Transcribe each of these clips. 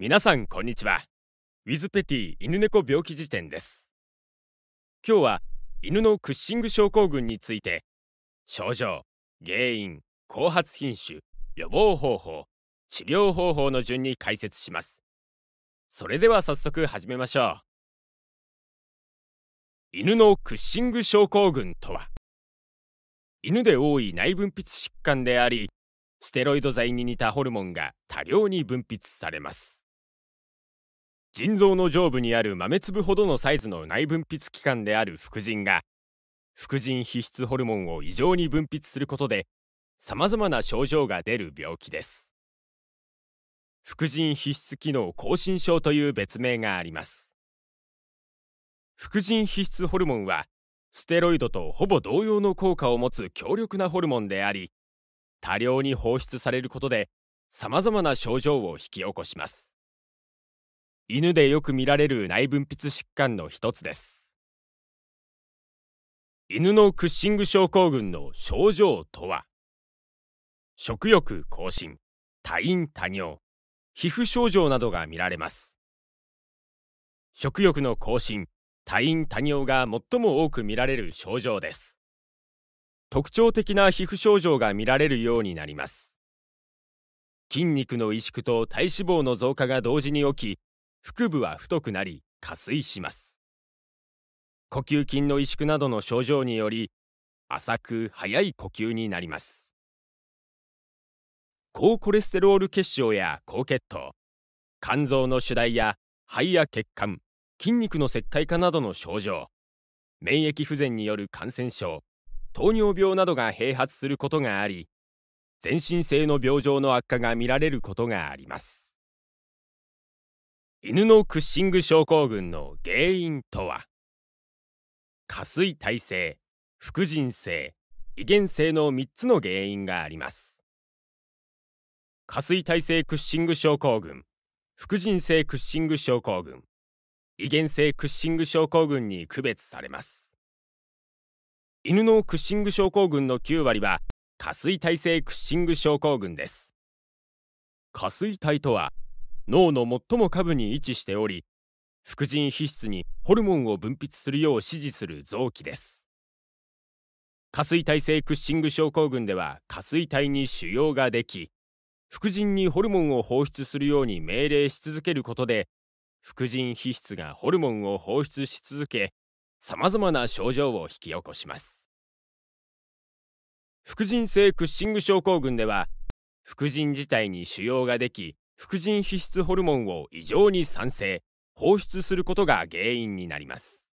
皆さんこんにちはウィズペティ犬猫病気辞典です今日は犬のクッシング症候群について症状原因後発品種予防方法治療方法の順に解説しますそれでは早速始めましょう犬のクッシング症候群とは犬で多い内分泌疾患でありステロイド剤に似たホルモンが多量に分泌されます腎臓の上部にある豆粒ほどのサイズの内分泌器官である副腎が副腎皮質ホルモンを異常に分泌することでさまざまな症状が出る病気です副腎皮質機能亢進症という別名があります副腎皮質ホルモンはステロイドとほぼ同様の効果を持つ強力なホルモンであり多量に放出されることでさまざまな症状を引き起こします犬でよく見られる内分泌疾患の一つです犬のクッシング症候群の症状とは食欲亢進多飲多尿皮膚症状などが見られます食欲の亢進多飲多尿が最も多く見られる症状です特徴的な皮膚症状が見られるようになります筋肉の萎縮と体脂肪の増加が同時に起き腹部は太くなり下垂します呼吸筋の萎縮などの症状により浅く早い呼吸になります高コレステロール血症や高血糖肝臓の主題や肺や血管筋肉の石灰化などの症状免疫不全による感染症糖尿病などが併発することがあり全身性の病状の悪化が見られることがあります犬のクッシング症候群の原因とは下垂体性、副腎性、遺伝性の3つの原因があります。下垂体性クッシング症候群、副腎性クッシング症候群、遺伝性クッシング症候群に区別されます。犬のクッシング症候群の9割は下垂体性クッシング症候群です。下垂体とは脳の最も下部に位置しており副腎皮質にホルモンを分泌するよう指示する臓器です下垂体性クッシング症候群では下垂体に腫瘍ができ副腎にホルモンを放出するように命令し続けることで副腎皮質がホルモンを放出し続けさまざまな症状を引き起こします副腎性クッシング症候群では副腎自体に腫瘍ができ副腎皮質ホルモンを異常に酸性放出することが原因になります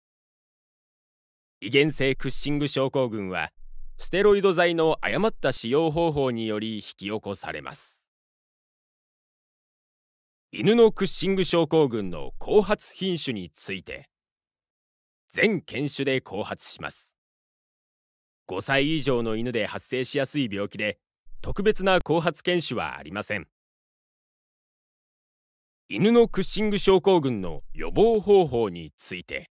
遺伝性クッシング症候群はステロイド剤の誤った使用方法により引き起こされます犬のクッシング症候群の後発品種について全犬種で後発します5歳以上の犬で発生しやすい病気で特別な後発犬種はありません犬のクッシング症候群の予防方法について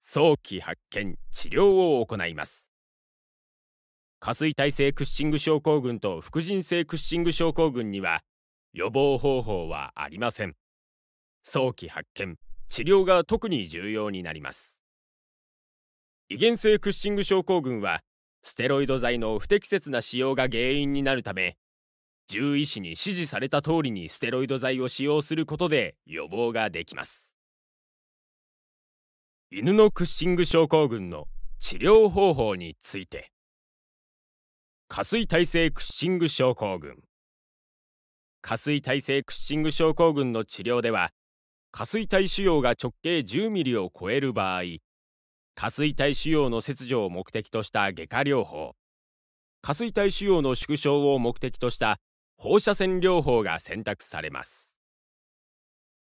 早期発見治療を行います下垂体性クッシング症候群と副腎性クッシング症候群には予防方法はありません早期発見治療が特に重要になります遺伝性クッシング症候群はステロイド剤の不適切な使用が原因になるため獣医師に指示された通りにステロイド剤を使用することで予防ができます犬のクッシング症候群の治療方法について下垂体性クッシング症候群下垂体性クッシング症候群の治療では下垂体腫瘍が直径10ミリを超える場合下垂体腫瘍の切除を目的とした外科療法下垂体腫瘍の縮小を目的とした放射線療法が選択されます。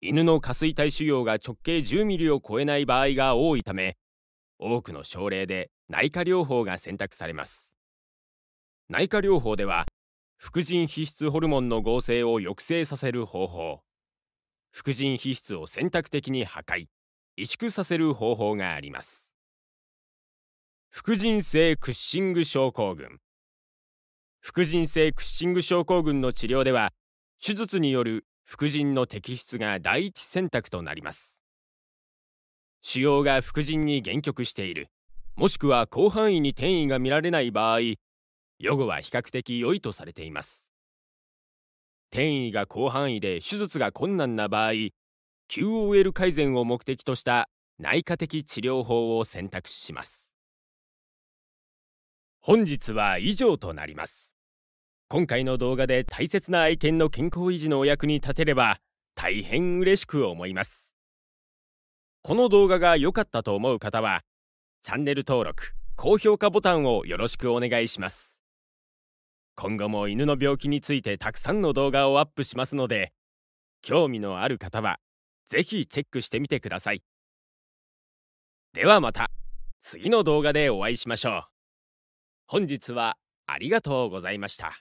犬の下垂体腫瘍が直径10ミリを超えない場合が多いため、多くの症例で内科療法が選択されます。内科療法では、副腎皮質ホルモンの合成を抑制させる方法、副腎皮質を選択的に破壊、萎縮させる方法があります。副腎性クッシング症候群副腎性クッシング症候群の治療では手術による副腎の摘出が第一選択となります腫瘍が副腎に限局しているもしくは広範囲に転移が見られない場合予後は比較的良いとされています転移が広範囲で手術が困難な場合 QOL 改善を目的とした内科的治療法を選択します本日は以上となります今回の動画で大切な愛犬の健康維持のお役に立てれば大変嬉しく思いますこの動画が良かったと思う方はチャンネル登録高評価ボタンをよろしくお願いします今後も犬の病気についてたくさんの動画をアップしますので興味のある方は是非チェックしてみてくださいではまた次の動画でお会いしましょう本日はありがとうございました。